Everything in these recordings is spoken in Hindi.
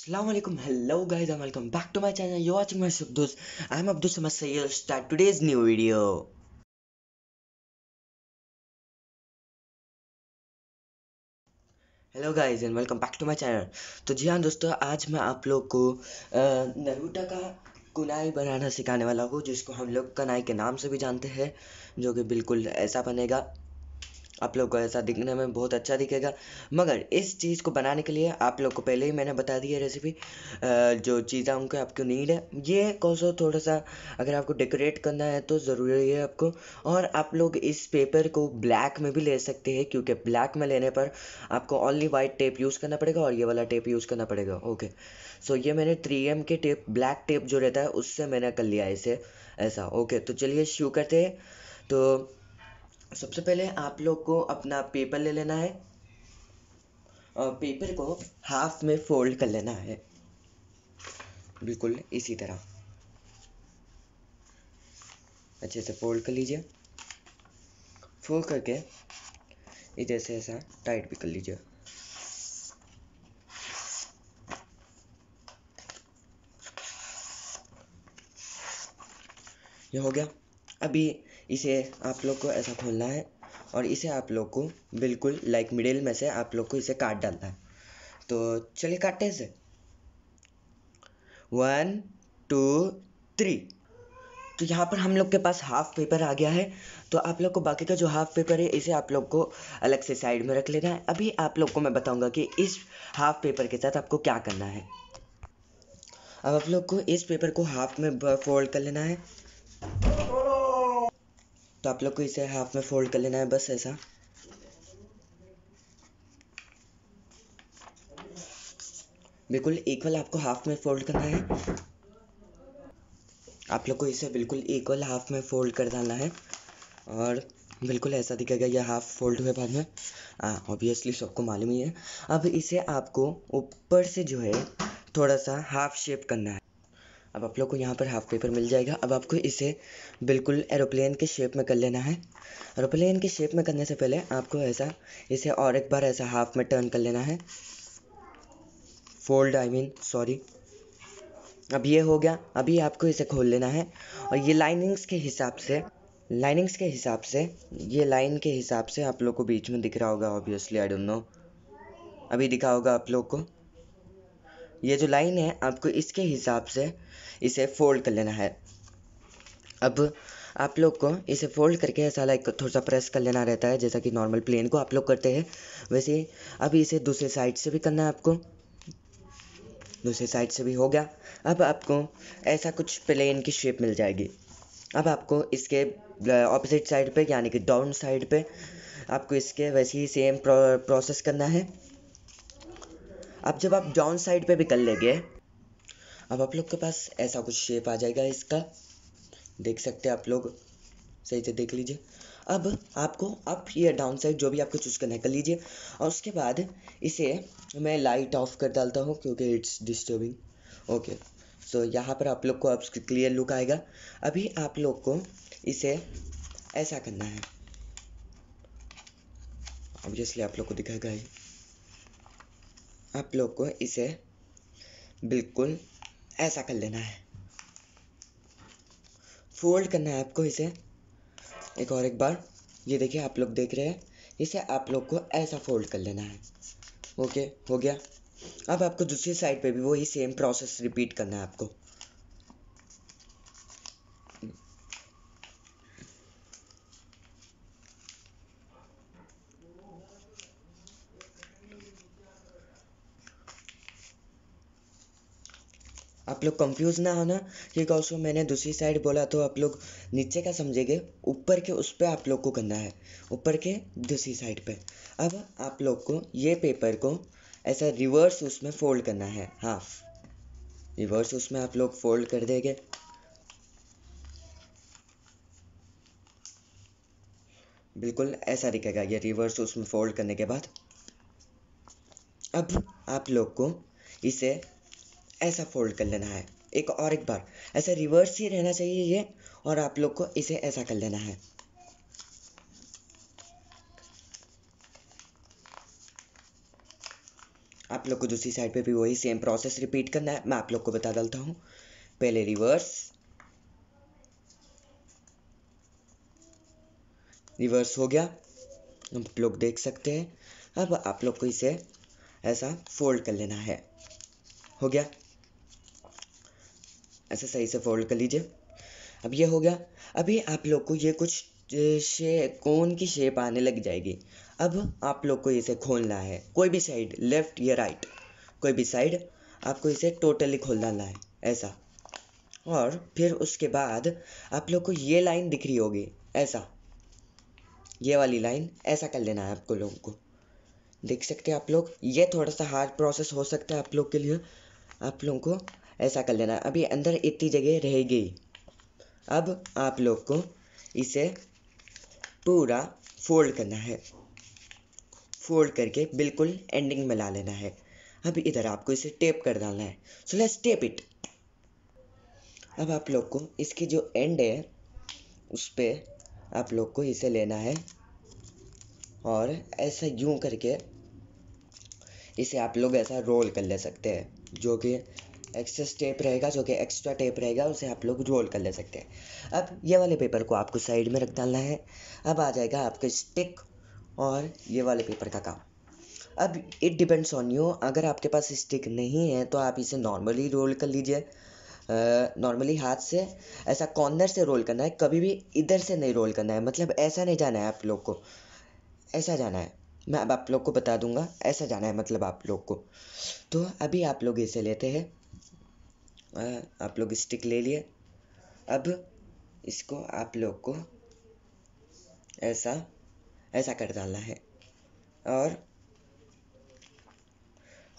Assalamualaikum hello guys and welcome back to my channel you're watching my Shubdus I'm Abdul Samad Sayyid start today's new video hello guys and welcome back to my channel तो जी हाँ दोस्तों आज मैं आप लोग को नरूटा का कुनाई बनाना सिखाने वाला हूँ जिसको हम लोग कनाई के नाम से भी जानते हैं जो कि बिल्कुल ऐसा बनेगा आप लोग को ऐसा दिखने में बहुत अच्छा दिखेगा मगर इस चीज़ को बनाने के लिए आप लोग को पहले ही मैंने बता दी है रेसिपी जो चीज़ें उनके आपको नीड है ये कौसो थोड़ा सा अगर आपको डेकोरेट करना है तो ज़रूरी है आपको और आप लोग इस पेपर को ब्लैक में भी ले सकते हैं क्योंकि ब्लैक में लेने पर आपको ओनली वाइट टेप यूज़ करना पड़ेगा और ये वाला टेप यूज़ करना पड़ेगा ओके सो ये मैंने थ्री एम के टेप ब्लैक टेप जो रहता है उससे मैंने कर लिया इसे ऐसा ओके तो चलिए शुरू करते हैं तो सबसे पहले आप लोग को अपना पेपर ले लेना है और पेपर को हाफ में फोल्ड कर लेना है बिल्कुल इसी तरह अच्छे से फोल्ड कर लीजिए फोल्ड करके इधर से ऐसा टाइट भी कर लीजिए ये हो गया अभी इसे आप लोग को ऐसा खोलना है और इसे आप लोग को बिल्कुल लाइक मिडिल में से आप लोग को इसे काट डालना है तो चलिए काटते हैं इसे वन टू थ्री तो यहाँ पर हम लोग के पास हाफ पेपर आ गया है तो आप लोग को बाकी का जो हाफ पेपर है इसे आप लोग को अलग से साइड में रख लेना है अभी आप लोग को मैं बताऊँगा कि इस हाफ पेपर के साथ आपको क्या करना है अब आप लोग को इस पेपर को हाफ में फोल्ड कर लेना है तो आप लोग को इसे हाफ में फोल्ड कर लेना है बस ऐसा बिल्कुल इक्वल आपको हाफ में फोल्ड करना है आप लोग को इसे बिल्कुल इक्वल हाफ में फोल्ड कर डालना है और बिल्कुल ऐसा दिखेगा ये हाफ फोल्ड हुए बाद में हाँ ऑब्वियसली सबको मालूम ही है अब इसे आपको ऊपर से जो है थोड़ा सा हाफ शेप करना है अब आप लोग को यहाँ पर हाफ पेपर मिल जाएगा अब आपको इसे बिल्कुल एरोप्लेन के शेप में कर लेना है एरोप्लेन के शेप में करने से पहले आपको ऐसा इसे और एक बार ऐसा हाफ में टर्न कर लेना है फोल्ड आई मीन सॉरी अब ये हो गया अभी आपको इसे खोल लेना है और ये लाइनिंग्स के हिसाब से लाइनिंग्स के हिसाब से ये लाइन के हिसाब से आप लोग को बीच में दिख रहा होगा ऑब्वियसली आई डोंट नो अभी दिखा होगा आप लोग को ये जो लाइन है आपको इसके हिसाब से इसे फोल्ड कर लेना है अब आप लोग को इसे फोल्ड करके ऐसा लाइक थोड़ा सा प्रेस कर लेना रहता है जैसा कि नॉर्मल प्लेन को आप लोग करते हैं वैसे अब इसे दूसरे साइड से भी करना है आपको दूसरे साइड से भी हो गया अब आपको ऐसा कुछ प्लेन की शेप मिल जाएगी अब आपको इसके ऑपोजिट साइड पे यानी कि डाउन साइड पे आपको इसके वैसे ही सेम प्रोसेस करना है अब जब आप डाउन साइड पे भी कर लेंगे अब आप लोग के पास ऐसा कुछ शेप आ जाएगा इसका देख सकते हैं आप लोग सही से देख लीजिए अब आपको आप या डाउन साइड जो भी आपको चूज़ करना है कर लीजिए और उसके बाद इसे मैं लाइट ऑफ कर डालता हूँ क्योंकि इट्स डिस्टर्बिंग ओके सो यहाँ पर आप लोग को अब क्लियर लुक आएगा अभी आप लोग को इसे ऐसा करना है ऑब्वियसली आप लोग को दिखाएगा ही आप लोग को इसे बिल्कुल ऐसा कर लेना है फोल्ड करना है आपको इसे एक और एक बार ये देखिए आप लोग देख रहे हैं इसे आप लोग को ऐसा फोल्ड कर लेना है ओके हो गया अब आपको दूसरी साइड पे भी वही सेम प्रोसेस रिपीट करना है आपको आप लोग कंफ्यूज ना हो ना क्योंकि ऑल्सो मैंने दूसरी साइड बोला तो आप लोग नीचे का समझेंगे ऊपर के उस पर आप लोग को करना है ऊपर के दूसरी साइड पे अब आप लोग को ये पेपर को ऐसा रिवर्स उसमें फोल्ड करना है हाफ रिवर्स उसमें आप लोग फोल्ड कर देंगे बिल्कुल ऐसा दिखेगा ये रिवर्स उसमें फोल्ड करने के बाद अब आप लोग को इसे ऐसा फोल्ड कर लेना है एक और एक बार ऐसा रिवर्स ही रहना चाहिए ये और आप लोग को इसे ऐसा कर लेना है आप लोग को दूसरी साइड पे भी वही सेम प्रोसेस रिपीट करना है मैं आप लोग को बता डालता हूँ पहले रिवर्स रिवर्स हो गया आप लोग देख सकते हैं अब आप लोग को इसे ऐसा फोल्ड कर लेना है हो गया ऐसे सही से फोल्ड कर लीजिए अब ये हो गया अभी आप लोग को ये कुछ शे कौन की शेप आने लग जाएगी अब आप लोग को इसे खोलना है कोई भी साइड लेफ्ट या राइट कोई भी साइड आपको इसे टोटली खोल डालना है ऐसा और फिर उसके बाद आप लोग को ये लाइन दिख रही होगी ऐसा ये वाली लाइन ऐसा कर लेना है आपको लोगों को देख सकते हैं आप लोग ये थोड़ा सा हार्ड प्रोसेस हो सकता है आप लोग के लिए आप लोगों को ऐसा कर लेना अभी अंदर इतनी जगह रहेगी अब आप लोग को इसे पूरा फोल्ड करना है फोल्ड करके बिल्कुल एंडिंग में ला लेना है अब इधर आपको इसे टेप कर डालना है सो लेट्स टेप इट अब आप लोग को इसकी जो एंड है उस पर आप लोग को इसे लेना है और ऐसा यूं करके इसे आप लोग ऐसा रोल कर ले सकते हैं जो कि एक्सेस टेप रहेगा जो कि एक्स्ट्रा टेप रहेगा उसे आप लोग रोल कर ले सकते हैं अब ये वाले पेपर को आपको साइड में रख डालना है अब आ जाएगा आपके स्टिक और ये वाले पेपर का काम अब इट डिपेंड्स ऑन यू अगर आपके पास स्टिक नहीं है तो आप इसे नॉर्मली रोल कर लीजिए नॉर्मली हाथ से ऐसा कॉर्नर से रोल करना है कभी भी इधर से नहीं रोल करना है मतलब ऐसा नहीं जाना है आप लोग को ऐसा जाना है मैं अब आप लोग को बता दूंगा ऐसा जाना है मतलब आप लोग को तो अभी आप लोग इसे लेते हैं हाँ, आप लोग स्टिक ले लिए अब इसको आप लोग को ऐसा ऐसा कर डालना है और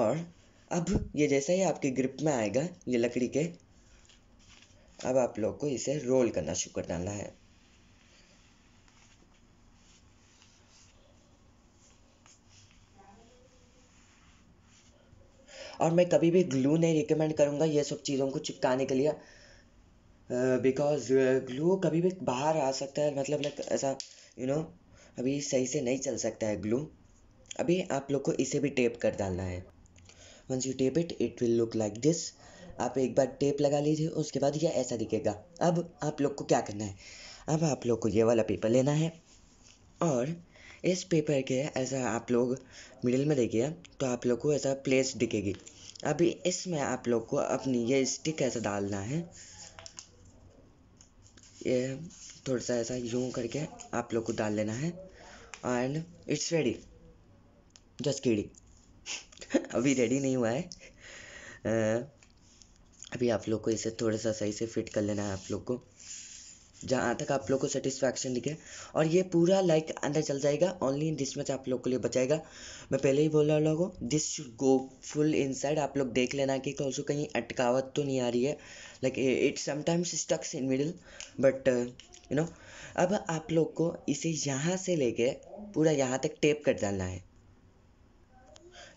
और अब ये जैसा ही आपके ग्रिप में आएगा ये लकड़ी के अब आप लोग को इसे रोल करना शुरू कर डालना है और मैं कभी भी ग्लू नहीं रिकमेंड करूँगा ये सब चीज़ों को चिपकाने के लिए बिकॉज ग्लू कभी भी बाहर आ सकता है मतलब लाइक ऐसा यू नो अभी सही से नहीं चल सकता है ग्लू अभी आप लोग को इसे भी टेप कर डालना है once you tape it it will look like this आप एक बार टेप लगा लीजिए उसके बाद यह ऐसा दिखेगा अब आप लोग को क्या करना है अब आप लोग को ये वाला पेपर लेना है और इस पेपर के ऐसा आप लोग मिडिल में देखिए तो आप लोग को ऐसा प्लेस दिखेगी अभी इसमें आप लोग को अपनी ये स्टिक ऐसा डालना है ये थोड़ा सा ऐसा यूं करके आप लोग को डाल लेना है एंड इट्स रेडी जस्ट कीड़ी अभी रेडी नहीं हुआ है आ, अभी आप लोग को इसे थोड़ा सा सही से फिट कर लेना है आप लोग को जहाँ तक आप लोग को सेटिस्फैक्शन लिखे और ये पूरा लाइक अंदर चल जाएगा ओनली इन दिस मैच आप लोग के लिए बचाएगा मैं पहले ही बोल रहा लोगों this should go full inside आप लोग देख लेना कि ऑल्सो कहीं अटकावट तो नहीं आ रही है like it sometimes sticks in middle but you know अब आप लोग को इसे यहाँ से लेके पूरा यहाँ तक टेप कर डालना है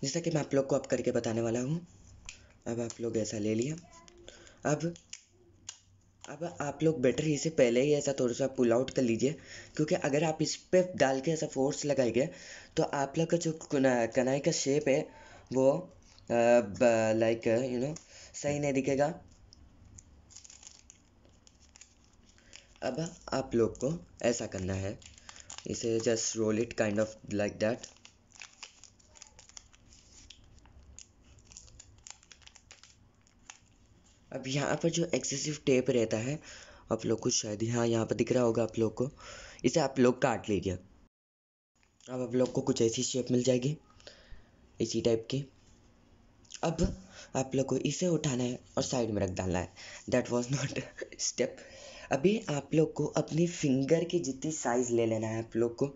जैसा कि मैं आप लोग को अब करके बताने वाला हूँ अब आप लोग ऐसा ले लिया अब अब आप लोग बेटर इसे पहले ही ऐसा थोड़ा सा पुल आउट कर लीजिए क्योंकि अगर आप इस पर डाल के ऐसा फोर्स लगाएंगे तो आप लोग का जो कनाई का शेप है वो लाइक यू नो सही नहीं दिखेगा अब आप लोग को ऐसा करना है इसे just roll it kind of like that अब यहाँ पर जो एक्सेसिव टेप रहता है आप लोग को शायद यहाँ यहाँ पर दिख रहा होगा आप लोग को इसे आप लोग काट लीजिए अब आप लोग को कुछ ऐसी शेप मिल जाएगी इसी टाइप की अब आप लोग को इसे उठाना है और साइड में रख डालना है दैट वॉज नॉट स्टेप अभी आप लोग को अपनी फिंगर की जितनी साइज़ ले लेना है आप लोग को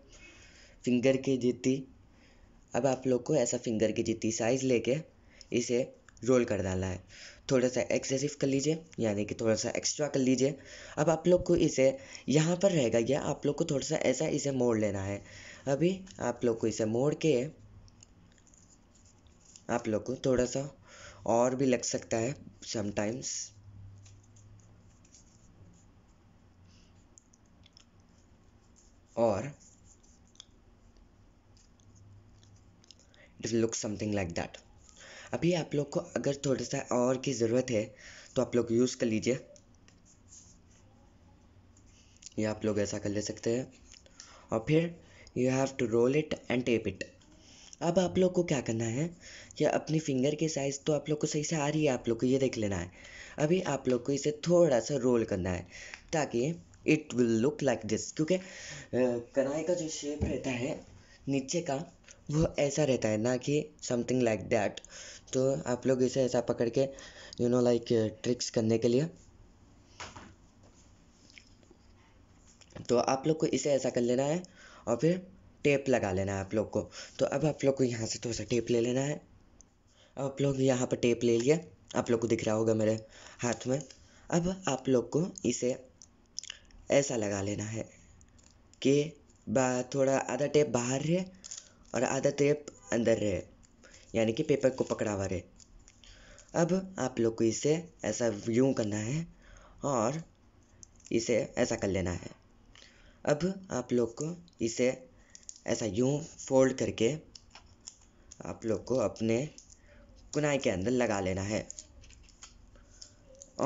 फिंगर की जितनी अब आप लोग को ऐसा फिंगर की जितनी साइज़ लेके इसे रोल कर डालना है थोड़ा सा एक्सेसिव कर लीजिए यानी कि थोड़ा सा एक्स्ट्रा कर लीजिए अब आप लोग को इसे यहाँ पर रहेगा यह आप लोग को थोड़ा सा ऐसा इसे मोड़ लेना है अभी आप लोग को इसे मोड़ के आप लोग को थोड़ा सा और भी लग सकता है समटाइम्स और it look something like that अभी आप लोग को अगर थोड़ा सा और की ज़रूरत है तो आप लोग यूज़ कर लीजिए ये आप लोग ऐसा कर ले सकते हैं और फिर you have to roll it and tape it अब आप लोग को क्या करना है कि अपनी फिंगर के साइज़ तो आप लोग को सही से आ रही है आप लोग को ये देख लेना है अभी आप लोग को इसे थोड़ा सा रोल करना है ताकि it will look like this क्योंकि कढ़ाई का जो शेप रहता है नीचे का वो ऐसा रहता है ना कि समथिंग लाइक दैट तो आप लोग इसे ऐसा पकड़ के यू नो लाइक ट्रिक्स करने के लिए तो आप लोग को इसे ऐसा कर लेना है और फिर टेप लगा लेना है आप लोग को तो अब आप लोग को यहाँ से थोड़ा सा टेप ले लेना है आप लोग यहाँ पर टेप ले लिया आप लोग को दिख रहा होगा मेरे हाथ में अब आप लोग को इसे ऐसा लगा लेना है कि थोड़ा आधा टेप बाहर रहे और आधा टेप अंदर रहे यानी कि पेपर को पकड़ा हुआ रहे अब आप लोग को इसे ऐसा यूँ करना है और इसे ऐसा कर लेना है अब आप लोग को इसे ऐसा यूँ फोल्ड करके आप लोग को अपने कुनाई के अंदर लगा लेना है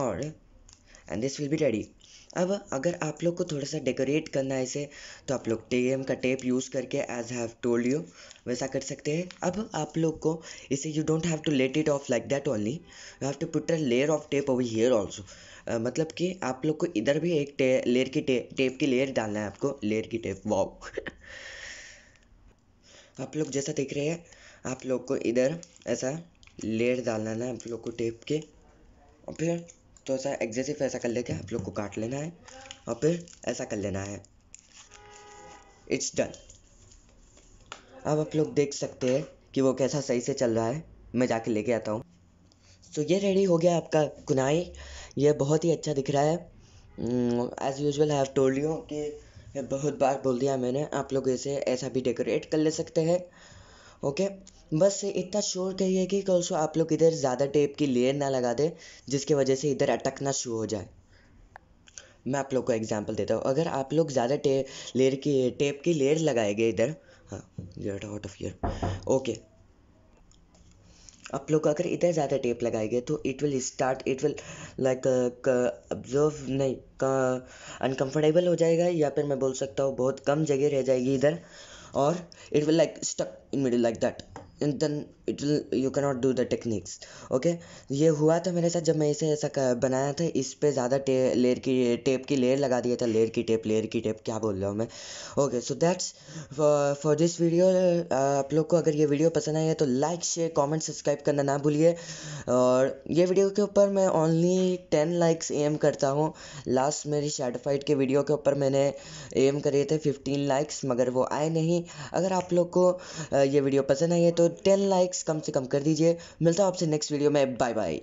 और and this will be ready अब अगर आप लोग को थोड़ा सा डेकोरेट करना है इसे तो आप लोग टी का टेप यूज़ करके एज हैव टोल्ड यू वैसा कर सकते हैं अब आप लोग को इसे you don't have to let it off like that only you have to put a layer of tape over here also मतलब कि आप लोग को इधर भी एक लेयर की टे, टेप की लेयर डालना है आपको लेयर की टेप वाओ आप लोग जैसा देख रहे हैं आप लोग को इधर ऐसा लेयर डालना है आप लोग को टेप के और फिर तो ऐसा एग्जेसिव ऐसा कर लेके आप लोग को काट लेना है और फिर ऐसा कर लेना है इट्स डन अब आप लोग देख सकते हैं कि वो कैसा सही से चल रहा है मैं जाके लेके आता हूँ तो ये रेडी हो गया आपका कुनाई ये बहुत ही अच्छा दिख रहा है as usual have told you कि बहुत बार बोल दिया मैंने आप लोग इसे ऐसा भी डेकोरेट कर ले सकते हैं ओके बस इतना श्योर करिए कि कल सो आप लोग इधर ज़्यादा टेप की लेयर ना लगा दें जिसकी वजह से इधर अटकना शुरू हो जाए मैं आप लोग को एग्जांपल देता हूँ अगर आप लोग ज़्यादा टे लेयर की टेप की लेयर लगाएंगे इधर हाँ आउट ऑफ ईयर ओके आप लोग अगर इधर ज़्यादा टेप लगाएंगे तो it will start it will like observe नहीं अनकम्फर्टेबल हो जाएगा या फिर मैं बोल सकता हूँ बहुत कम जगह रह जाएगी इधर or it will like stuck in middle like that and then it you cannot do the techniques okay ये हुआ था मेरे साथ जब मैं इसे ऐसा बनाया था इस पर ज़्यादा लेयर की टेप की लेयर लगा दिया था लेयर की टेप लेयर की टेप क्या बोल रहा हूँ मैं okay so that's for this video आप लोग को अगर ये वीडियो पसंद आई है तो लाइक शेयर कॉमेंट सब्सक्राइब करना ना भूलिए और ये वीडियो के ऊपर मैं ओनली टेन लाइक्स एम करता हूँ लास्ट मेरी शैडोफाइट के वीडियो के ऊपर मैंने एम करे थे फिफ्टीन लाइक्स मगर वो आए नहीं अगर आप लोग को ये वीडियो पसंद आई है तो टेन लाइक टैक्स कम से कम कर दीजिए मिलता हूँ आपसे नेक्स्ट वीडियो में बाय बाय